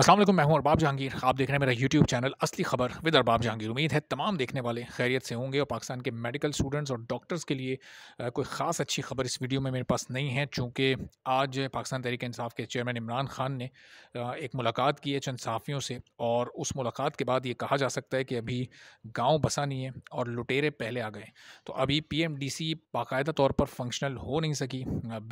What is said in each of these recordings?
असलम मैं हूँ अरबाब जहांगीर आप देख रहे हैं मेरा यूट्यूब चैनल असली खबर विद अरबाब जहांगीर उम्मीद है तमाम देखने वाले खैरियत से होंगे और पाकिस्तान के मेडिकल स्टूडेंट्स और डॉक्टर्स के लिए कोई ख़ास अच्छी खबर इस वीडियो में मेरे पास नहीं है चूँकि आज पाकिस्तान तहरीक इंसाफ के चेयरमैन इमरान खान ने एक मुलाकात की है चंद से और उस मुलाकात के बाद ये कहा जा सकता है कि अभी गाँव बसा नहीं है और लुटेरे पहले आ गए तो अभी पी एम डी सी बाकायदा तौर पर फंक्शनल हो नहीं सकी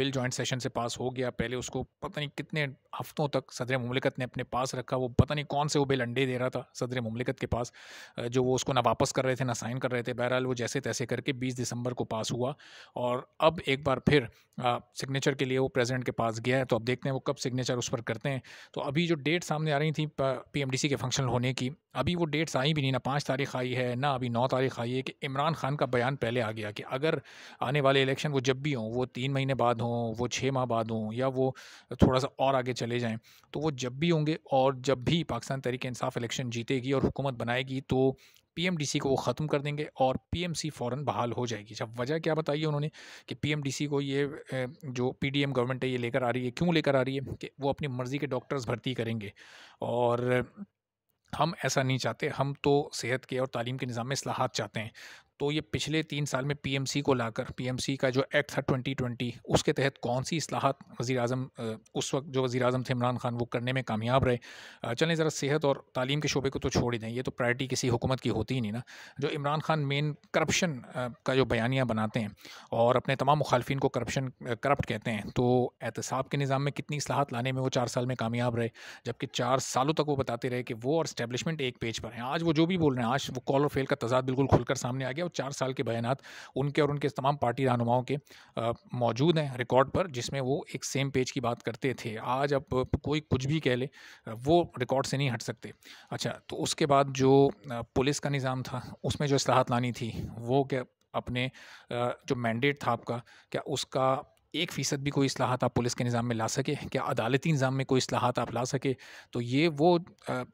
बिल जॉइंट सेशन से पास हो गया पहले उसको पता नहीं कितने हफ्तों तक सदर ममलिकत ने अपने पास रखा वो पता नहीं कौन से वो बिल अंडे दे रहा था सदर ममलिकत के पास जो वो उसको ना वापस कर रहे थे ना साइन कर रहे थे बहरहाल वो जैसे तैसे करके बीस दिसंबर को पास हुआ और अब एक बार फिर सिग्नेचर के लिए वो प्रेजिडेंट के पास गया है तो अब देखते हैं वो कब सिग्नेचर उस पर करते हैं तो अभी जो डेट सामने आ रही थी पी के फंक्शन होने की अभी वो डेट्स आई भी नहीं ना पाँच तारीख आई है ना अभी नौ तारीख आई है कि इमरान खान का बयान पहले आ गया कि अगर आने वाले इलेक्शन वो जब भी हों वो तीन महीने बाद हों वो छः माह बाद हों या वो थोड़ा सा और आगे चले जाएं तो वो जब भी होंगे और जब भी पाकिस्तान तरीके इंसाफ इलेक्शन जीतेगी और हुकूमत बनाएगी तो पी को वो ख़त्म कर देंगे और पी फ़ौरन बहाल हो जाएगी अच्छा वजह क्या बताई है उन्होंने कि पी को ये जो पी गवर्नमेंट है ये लेकर आ रही है क्यों लेकर आ रही है कि वो अपनी मर्ज़ी के डॉक्टर्स भर्ती करेंगे और हम ऐसा नहीं चाहते हम तो सेहत के और तालीम के निज़ाम में असलाहत चाहते हैं तो ये पिछले तीन साल में पीएमसी को लाकर पीएमसी का जो एक्ट था 2020 उसके तहत कौन सी असलाहत वजी अजम उस वक्त जो वजी अजम थे इमरान खान वो करने में कामयाब रहे चलें ज़रा सेहत और तालीम के शोबे को तो छोड़ ही दें ये तो प्रायरिटी किसी हुकूमत की होती ही नहीं ना जो इमरान खान मेन करप्शन का जो बयानिया बनाते हैं और अपने तमाम मुखालफी को करप्शन करप्ट कहते हैं तो एहतसाब के निज़ाम में कितनी असलाहत लाने में वो चार साल में कामयाब रहे जबकि चार सालों तक वो बताते रहे कि वो और इस्टेबलिशमेंट एक पेज पर हैं आज वो जो भी बोल रहे हैं आज वो कॉल और फेल का तजाद बिल्कुल खुलकर सामने आ गया चार साल के बयान उनके और उनके तमाम पार्टी रहनुमाओं के मौजूद हैं रिकॉर्ड पर जिसमें वो एक सेम पेज की बात करते थे आज अब कोई कुछ भी कह ले वो रिकॉर्ड से नहीं हट सकते अच्छा तो उसके बाद जो पुलिस का निज़ाम था उसमें जो असलाहत लानी थी वो क्या अपने जो मैंडेट था आपका क्या उसका एक फ़ीसद भी कोई असलाहत आप पुलिस के निज़ाम में ला सके क्या अदालती निज़ाम में कोई असलाहत आप ला सके तो ये वो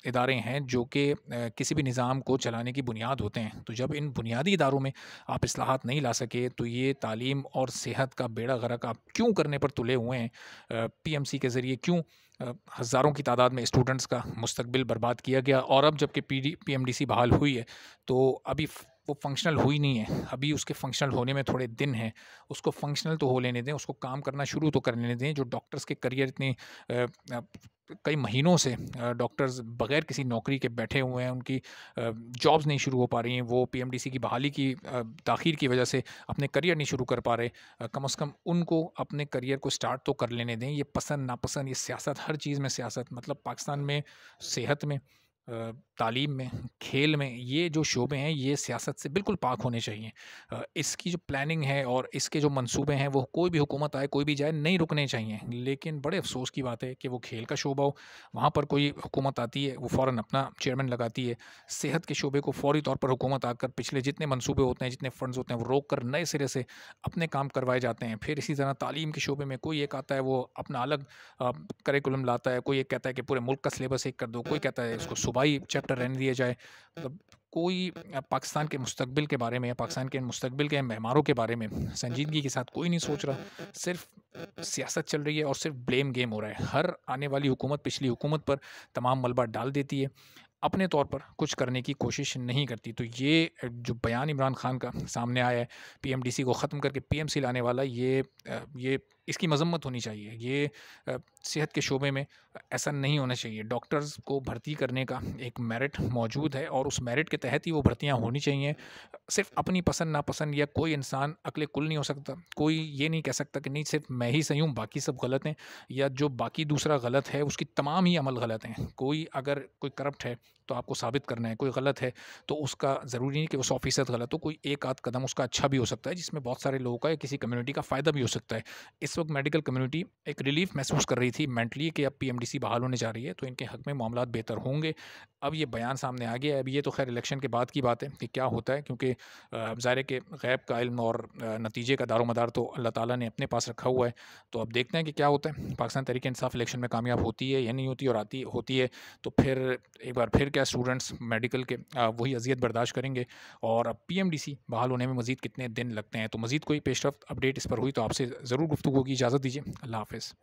इदारे हैं जो कि किसी भी निज़ाम को चलाने की बुनियाद होते हैं तो जब इन बुनियादी इदारों में आप असलाहत नहीं ला सके तो ये तालीम और सेहत का बेड़ा गरक आप क्यों करने पर तुले हुए हैं पी एम सी के ज़रिए क्यों हज़ारों की तादाद में स्टूडेंट्स का मुस्तबिल बर्बाद किया गया और अब जबकि P D P M D C बहाल हुई है तो अभी वो फंक्शनल हुई नहीं है अभी उसके फंक्शनल होने में थोड़े दिन हैं उसको फंक्शनल तो हो लेने दें उसको काम करना शुरू तो कर लेने दें जो डॉक्टर्स के करियर इतने कई महीनों से डॉक्टर्स बगैर किसी नौकरी के बैठे हुए हैं उनकी जॉब्स नहीं शुरू हो पा रही हैं वो पीएमडीसी की बहाली की ताखिर की वजह से अपने करियर नहीं शुरू कर पा रहे कम से कम उनको अपने करियर को स्टार्ट तो कर लेने दें ये पसंद नापसंद ये सियासत हर चीज़ में सियासत मतलब पाकिस्तान में सेहत में तालीम में खेल में ये जो शोबे हैं ये सियासत से बिल्कुल पाक होने चाहिए इसकी जो प्लानिंग है और इसके जो मंसूबे हैं वो कोई भी हुकूमत आए कोई भी जाए नहीं रुकने चाहिए लेकिन बड़े अफसोस की बात है कि वो खेल का शोबा हो वहाँ पर कोई हुकूमत आती है वो फ़ौर अपना चेयरमैन लगाती है सेहत के शोबे को फौरी तौर पर हुकूमत आकर पिछले जितने मनसूबे होते हैं जितने फ़ंड्स होते हैं वो रोक कर नए सिरे से अपने काम करवाए जाते हैं फिर इसी तरह तालीम के शोबे में कोई एक आता है वो अपना अलग करिकुलम लाता है कोई एक कहता है कि पूरे मुल्क का सिलेबस एक कर दो कोई कहता है इसको वबाई चैप्टर रहने दिया जाए मतलब कोई पाकिस्तान के मुस्तबिल के बारे में या पाकिस्तान के मुस्तबिल के मेहमानों के बारे में संजीदगी के साथ कोई नहीं सोच रहा सिर्फ सियासत चल रही है और सिर्फ ब्लेम गेम हो रहा है हर आने वाली हुकूमत पिछली हुकूमत पर तमाम मलबा डाल देती है अपने तौर पर कुछ करने की कोशिश नहीं करती तो ये जो बयान इमरान खान का सामने आया है पीएमडीसी को ख़त्म करके पीएमसी लाने वाला ये ये इसकी मजम्मत होनी चाहिए ये सेहत के शोबे में ऐसा नहीं होना चाहिए डॉक्टर्स को भर्ती करने का एक मेरिट मौजूद है और उस मेरिट के तहत ही वो भर्तियाँ होनी चाहिए सिर्फ अपनी पसंद नापसंद या कोई इंसान अकले कुल नहीं हो सकता कोई ये नहीं कह सकता कि नहीं सिर्फ मैं ही सही हूँ बाकी सब गलत हैं या जो बाकी दूसरा गलत है उसकी तमाम ही अमल गलत हैं कोई अगर कोई करप्ट है तो आपको साबित करना है कोई गलत है तो उसका ज़रूरी नहीं कि उस सौ फीसद गलत हो कोई एक आध कदम उसका अच्छा भी हो सकता है जिसमें बहुत सारे लोगों का या किसी कम्युनिटी का फ़ायदा भी हो सकता है इस वक्त मेडिकल कम्युनिटी एक रिलीफ महसूस कर रही थी मेंटली कि अब पी बहाल होने जा रही है तो इनके हक में मामला बेहतर होंगे अब ये बयान सामने आ गया है अब ये तो खैर इलेक्शन के बाद की बात है कि क्या होता है क्योंकि ज़ाहिर के गैब का इल्म और नतीजे का दारोमदार तो अल्लाह ताला ने अपने पास रखा हुआ है तो अब देखते हैं कि क्या होता है पाकिस्तान तरीके इंसाफ इलेक्शन में कामयाब होती है या नहीं होती और आती होती है तो फिर एक बार फिर क्या स्टूडेंट्स मेडिकल के वही अजियत बर्दाश्त करेंगे और अब पी बहाल होने में मज़ीद कितने दिन लगते हैं तो मज़ीद कोई पेशरफ अपडेट इस पर हुई तो आपसे ज़रूर गुफ्तु होगी इजाज़त दीजिए अल्लाह हाफ़